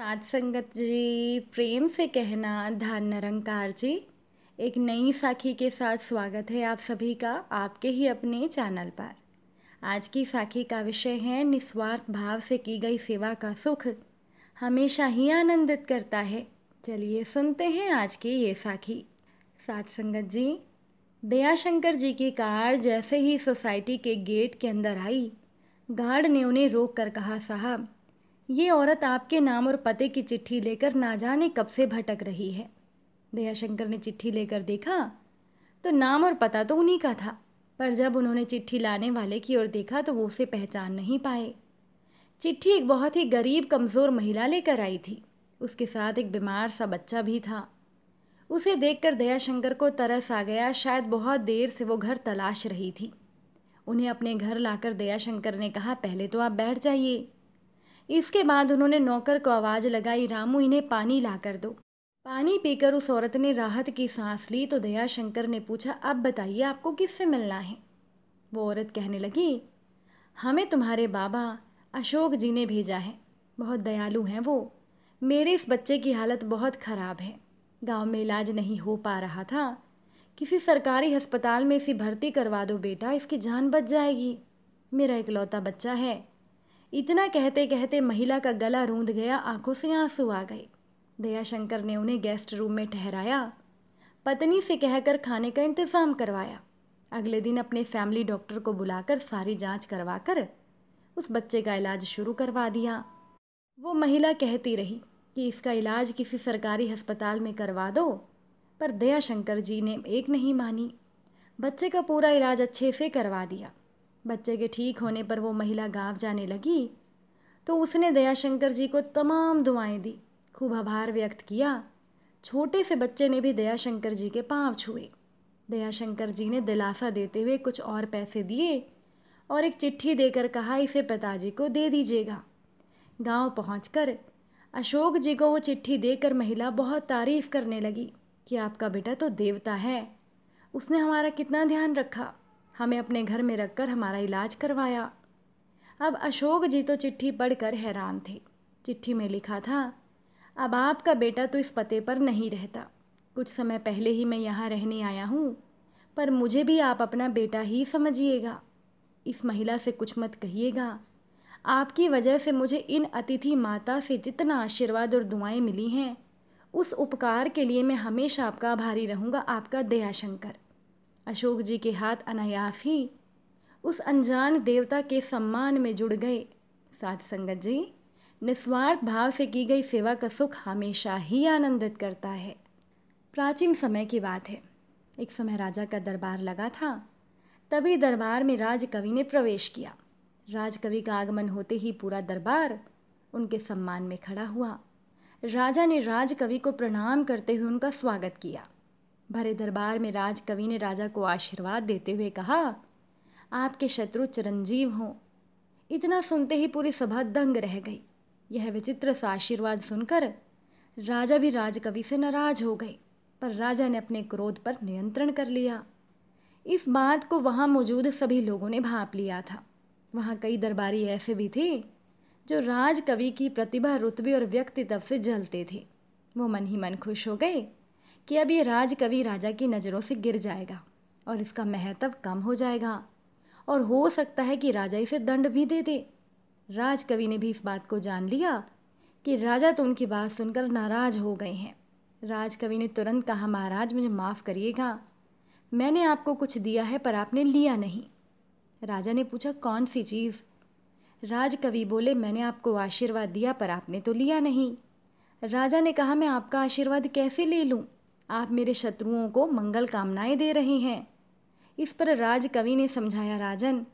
साध संगत जी प्रेम से कहना धान नरंकार जी एक नई साखी के साथ स्वागत है आप सभी का आपके ही अपने चैनल पर आज की साखी का विषय है निस्वार्थ भाव से की गई सेवा का सुख हमेशा ही आनंदित करता है चलिए सुनते हैं आज की ये साखी साध संगत जी दयाशंकर जी की कार जैसे ही सोसाइटी के गेट के अंदर आई गार्ड ने उन्हें रोक कर कहा साहब ये औरत आपके नाम और पते की चिट्ठी लेकर ना जाने कब से भटक रही है दयाशंकर ने चिट्ठी लेकर देखा तो नाम और पता तो उन्हीं का था पर जब उन्होंने चिट्ठी लाने वाले की ओर देखा तो वो उसे पहचान नहीं पाए चिट्ठी एक बहुत ही गरीब कमज़ोर महिला लेकर आई थी उसके साथ एक बीमार सा बच्चा भी था उसे देखकर दयाशंकर को तरस आ गया शायद बहुत देर से वो घर तलाश रही थी उन्हें अपने घर लाकर दयाशंकर ने कहा पहले तो आप बैठ जाइए इसके बाद उन्होंने नौकर को आवाज़ लगाई रामू इन्हें पानी ला कर दो पानी पीकर उस औरत ने राहत की सांस ली तो दया शंकर ने पूछा अब बताइए आपको किससे मिलना है वो औरत कहने लगी हमें तुम्हारे बाबा अशोक जी ने भेजा है बहुत दयालु हैं वो मेरे इस बच्चे की हालत बहुत ख़राब है गांव में इलाज नहीं हो पा रहा था किसी सरकारी अस्पताल में इसे भर्ती करवा दो बेटा इसकी जान बच जाएगी मेरा इकलौता बच्चा है इतना कहते कहते महिला का गला रूंध गया आंखों से आंसू आ गए दयाशंकर ने उन्हें गेस्ट रूम में ठहराया पत्नी से कहकर खाने का इंतज़ाम करवाया अगले दिन अपने फैमिली डॉक्टर को बुलाकर सारी जांच करवाकर उस बच्चे का इलाज शुरू करवा दिया वो महिला कहती रही कि इसका इलाज किसी सरकारी अस्पताल में करवा दो पर दयाशंकर जी ने एक नहीं मानी बच्चे का पूरा इलाज अच्छे से करवा दिया बच्चे के ठीक होने पर वो महिला गांव जाने लगी तो उसने दयाशंकर जी को तमाम दुआएं दी खूब आभार व्यक्त किया छोटे से बच्चे ने भी दयाशंकर जी के पाँव छुए दयाशंकर जी ने दिलासा देते हुए कुछ और पैसे दिए और एक चिट्ठी देकर कहा इसे पिताजी को दे दीजिएगा गांव पहुंचकर अशोक जी को वो चिट्ठी देकर महिला बहुत तारीफ़ करने लगी कि आपका बेटा तो देवता है उसने हमारा कितना ध्यान रखा हमें अपने घर में रखकर हमारा इलाज करवाया अब अशोक जी तो चिट्ठी पढ़कर हैरान थे चिट्ठी में लिखा था अब आपका बेटा तो इस पते पर नहीं रहता कुछ समय पहले ही मैं यहाँ रहने आया हूँ पर मुझे भी आप अपना बेटा ही समझिएगा इस महिला से कुछ मत कहिएगा आपकी वजह से मुझे इन अतिथि माता से जितना आशीर्वाद और दुआएं मिली हैं उस उपकार के लिए मैं हमेशा आपका आभारी रहूँगा आपका दयाशंकर अशोक जी के हाथ अनायास ही उस अनजान देवता के सम्मान में जुड़ गए साथ संगत जी निस्वार्थ भाव से की गई सेवा का सुख हमेशा ही आनंदित करता है प्राचीन समय की बात है एक समय राजा का दरबार लगा था तभी दरबार में राजकवि ने प्रवेश किया राजकवि का आगमन होते ही पूरा दरबार उनके सम्मान में खड़ा हुआ राजा ने राजकवि को प्रणाम करते हुए उनका स्वागत किया भरे दरबार में राजकवि ने राजा को आशीर्वाद देते हुए कहा आपके शत्रु चिरंजीव हों इतना सुनते ही पूरी सभा दंग रह गई यह विचित्र सा आशीर्वाद सुनकर राजा भी राजकवि से नाराज हो गए पर राजा ने अपने क्रोध पर नियंत्रण कर लिया इस बात को वहाँ मौजूद सभी लोगों ने भाप लिया था वहाँ कई दरबारी ऐसे भी थे जो राजकवि की प्रतिभा रुतबे और व्यक्तित्व से जलते थे वो मन ही मन खुश हो गए कि अब ये राजकवि राजा की नज़रों से गिर जाएगा और इसका महत्व कम हो जाएगा और हो सकता है कि राजा इसे दंड भी दे दे राजकवि ने भी इस बात को जान लिया कि राजा तो उनकी बात सुनकर नाराज़ हो गए हैं राजकवि ने तुरंत कहा महाराज मुझे माफ़ करिएगा मैंने आपको कुछ दिया है पर आपने लिया नहीं राजा ने पूछा कौन सी चीज़ राजकवि बोले मैंने आपको आशीर्वाद दिया पर आपने तो लिया नहीं राजा ने कहा मैं आपका आशीर्वाद कैसे ले लूँ आप मेरे शत्रुओं को मंगल कामनाएं दे रहे हैं इस पर राजकवि ने समझाया राजन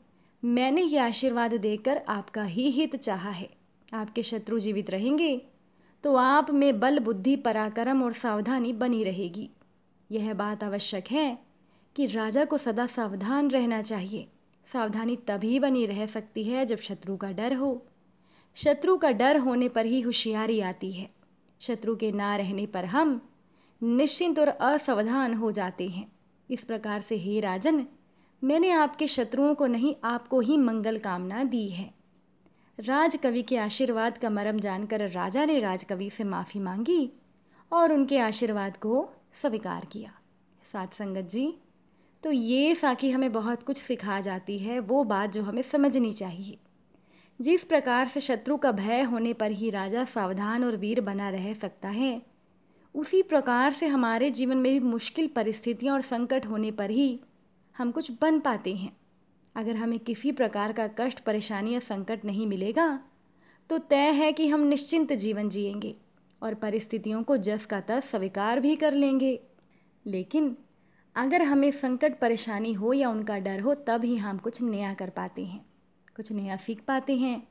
मैंने ये आशीर्वाद देकर आपका ही हित चाहा है आपके शत्रु जीवित रहेंगे तो आप में बल बुद्धि पराक्रम और सावधानी बनी रहेगी यह बात आवश्यक है कि राजा को सदा सावधान रहना चाहिए सावधानी तभी बनी रह सकती है जब शत्रु का डर हो शत्रु का डर होने पर ही होशियारी आती है शत्रु के ना रहने पर हम निश्चिंत और असावधान हो जाते हैं इस प्रकार से हे राजन मैंने आपके शत्रुओं को नहीं आपको ही मंगल कामना दी है राजकवि के आशीर्वाद का मरम जानकर राजा ने राजकवि से माफ़ी मांगी और उनके आशीर्वाद को स्वीकार किया सात संगत जी तो ये साखी हमें बहुत कुछ सिखा जाती है वो बात जो हमें समझनी चाहिए जिस प्रकार से शत्रु का भय होने पर ही राजा सावधान और वीर बना रह सकता है उसी प्रकार से हमारे जीवन में भी मुश्किल परिस्थितियाँ और संकट होने पर ही हम कुछ बन पाते हैं अगर हमें किसी प्रकार का कष्ट परेशानी या संकट नहीं मिलेगा तो तय है कि हम निश्चिंत जीवन जिएंगे और परिस्थितियों को जस का तस स्वीकार भी कर लेंगे लेकिन अगर हमें संकट परेशानी हो या उनका डर हो तब ही हम कुछ नया कर पाते हैं कुछ नया सीख पाते हैं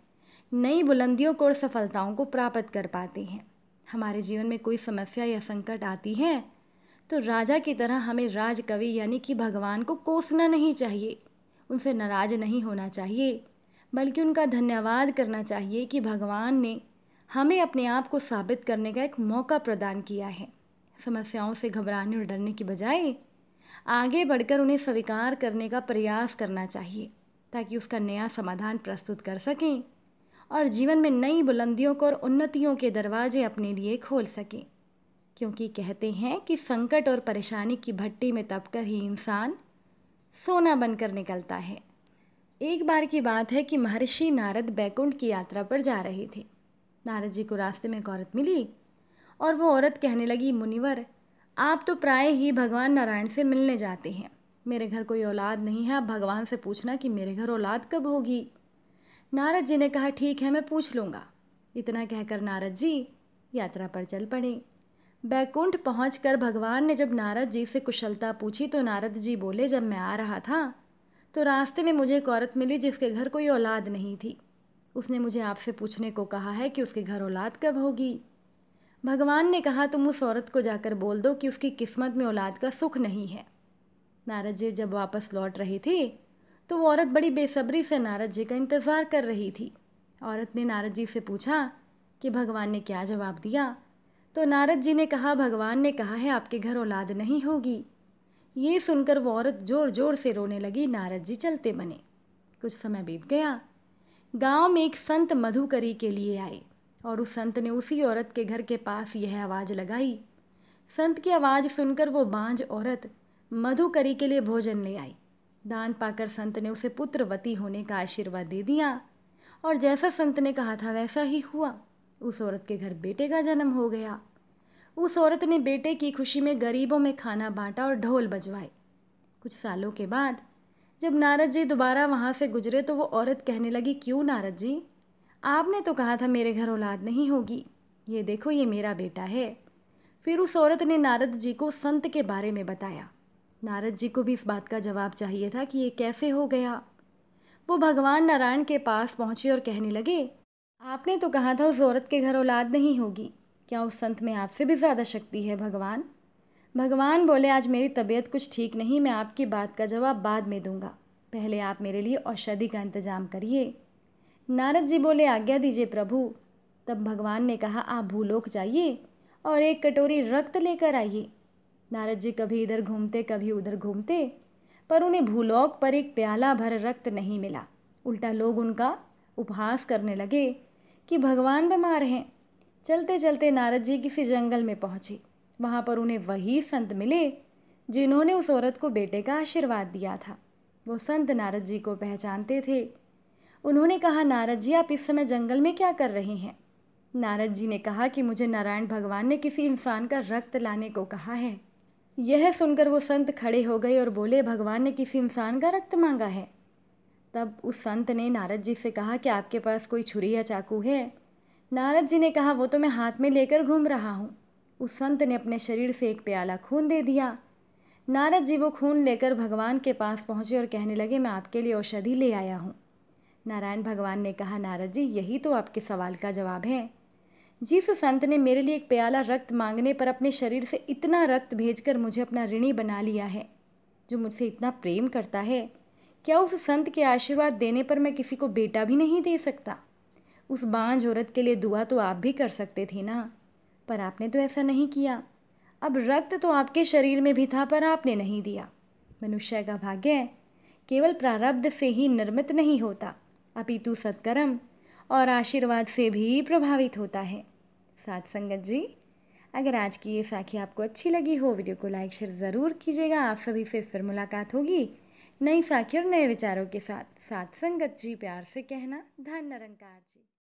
नई बुलंदियों को और सफलताओं को प्राप्त कर पाते हैं हमारे जीवन में कोई समस्या या संकट आती है तो राजा की तरह हमें राजकवि यानी कि भगवान को कोसना नहीं चाहिए उनसे नाराज नहीं होना चाहिए बल्कि उनका धन्यवाद करना चाहिए कि भगवान ने हमें अपने आप को साबित करने का एक मौका प्रदान किया है समस्याओं से घबराने और डरने की बजाय आगे बढ़कर उन्हें स्वीकार करने का प्रयास करना चाहिए ताकि उसका नया समाधान प्रस्तुत कर सकें और जीवन में नई बुलंदियों को और उन्नतियों के दरवाजे अपने लिए खोल सकें क्योंकि कहते हैं कि संकट और परेशानी की भट्टी में तपकर ही इंसान सोना बनकर निकलता है एक बार की बात है कि महर्षि नारद बैकुंठ की यात्रा पर जा रहे थे नारद जी को रास्ते में एक औरत मिली और वो औरत कहने लगी मुनिवर आप तो प्राय ही भगवान नारायण से मिलने जाते हैं मेरे घर कोई औलाद नहीं है आप भगवान से पूछना कि मेरे घर औलाद कब होगी नारद जी ने कहा ठीक है मैं पूछ लूँगा इतना कहकर नारद जी यात्रा पर चल पड़े बैकुंठ पहुँच भगवान ने जब नारद जी से कुशलता पूछी तो नारद जी बोले जब मैं आ रहा था तो रास्ते में मुझे एक औरत मिली जिसके घर कोई औलाद नहीं थी उसने मुझे आपसे पूछने को कहा है कि उसके घर औलाद कब होगी भगवान ने कहा तुम उस औरत को जाकर बोल दो कि उसकी किस्मत में औलाद का सुख नहीं है नारद जी जब वापस लौट रहे थे तो वो औरत बड़ी बेसब्री से नारद जी का इंतज़ार कर रही थी औरत ने नारद जी से पूछा कि भगवान ने क्या जवाब दिया तो नारद जी ने कहा भगवान ने कहा है आपके घर औलाद नहीं होगी ये सुनकर वो औरत ज़ोर ज़ोर से रोने लगी नारद जी चलते बने कुछ समय बीत गया गांव में एक संत मधुकरी के लिए आए और उस संत ने उसी औरत के घर के पास यह आवाज़ लगाई संत की आवाज़ सुनकर वो बांझ औरत मधुकरी के लिए भोजन ले आई दान पाकर संत ने उसे पुत्रवती होने का आशीर्वाद दे दिया और जैसा संत ने कहा था वैसा ही हुआ उस औरत के घर बेटे का जन्म हो गया उस औरत ने बेटे की खुशी में गरीबों में खाना बांटा और ढोल बजवाए कुछ सालों के बाद जब नारद जी दोबारा वहाँ से गुजरे तो वो औरत कहने लगी क्यों नारद जी आपने तो कहा था मेरे घर औलाद नहीं होगी ये देखो ये मेरा बेटा है फिर उस औरत ने नारद जी को संत के बारे में बताया नारद जी को भी इस बात का जवाब चाहिए था कि ये कैसे हो गया वो भगवान नारायण के पास पहुँचे और कहने लगे आपने तो कहा था उस औरत के घर औलाद नहीं होगी क्या उस संत में आपसे भी ज़्यादा शक्ति है भगवान भगवान बोले आज मेरी तबीयत कुछ ठीक नहीं मैं आपकी बात का जवाब बाद में दूंगा पहले आप मेरे लिए औषधि का इंतजाम करिए नारद जी बोले आज्ञा दीजिए प्रभु तब भगवान ने कहा आप भूलोक जाइए और एक कटोरी रक्त लेकर आइए नारद जी कभी इधर घूमते कभी उधर घूमते पर उन्हें भूलोक पर एक प्याला भर रक्त नहीं मिला उल्टा लोग उनका उपहास करने लगे कि भगवान बीमार हैं चलते चलते नारद जी किसी जंगल में पहुँचे वहाँ पर उन्हें वही संत मिले जिन्होंने उस औरत को बेटे का आशीर्वाद दिया था वो संत नारद जी को पहचानते थे उन्होंने कहा नारद जी आप इस समय जंगल में क्या कर रहे हैं नारद जी ने कहा कि मुझे नारायण भगवान ने किसी इंसान का रक्त लाने को कहा है यह सुनकर वो संत खड़े हो गए और बोले भगवान ने किसी इंसान का रक्त मांगा है तब उस संत ने नारद जी से कहा कि आपके पास कोई छुरी या चाकू है नारद जी ने कहा वो तो मैं हाथ में लेकर घूम रहा हूँ उस संत ने अपने शरीर से एक प्याला खून दे दिया नारद जी वो खून लेकर भगवान के पास पहुँचे और कहने लगे मैं आपके लिए औषधि ले आया हूँ नारायण भगवान ने कहा नारद जी यही तो आपके सवाल का जवाब है जिस संत ने मेरे लिए एक प्याला रक्त मांगने पर अपने शरीर से इतना रक्त भेजकर मुझे अपना ऋणी बना लिया है जो मुझसे इतना प्रेम करता है क्या उस संत के आशीर्वाद देने पर मैं किसी को बेटा भी नहीं दे सकता उस बांझ औरत के लिए दुआ तो आप भी कर सकते थे ना पर आपने तो ऐसा नहीं किया अब रक्त तो आपके शरीर में भी था पर आपने नहीं दिया मनुष्य का भाग्य केवल प्रारब्ध से ही निर्मित नहीं होता अपितु सत्कर्म और आशीर्वाद से भी प्रभावित होता है साथ संगत जी अगर आज की ये साखी आपको अच्छी लगी हो वीडियो को लाइक शेयर ज़रूर कीजिएगा आप सभी से फिर मुलाकात होगी नई साखी और नए विचारों के साथ साथ संगत जी प्यार से कहना धन निरंकार जी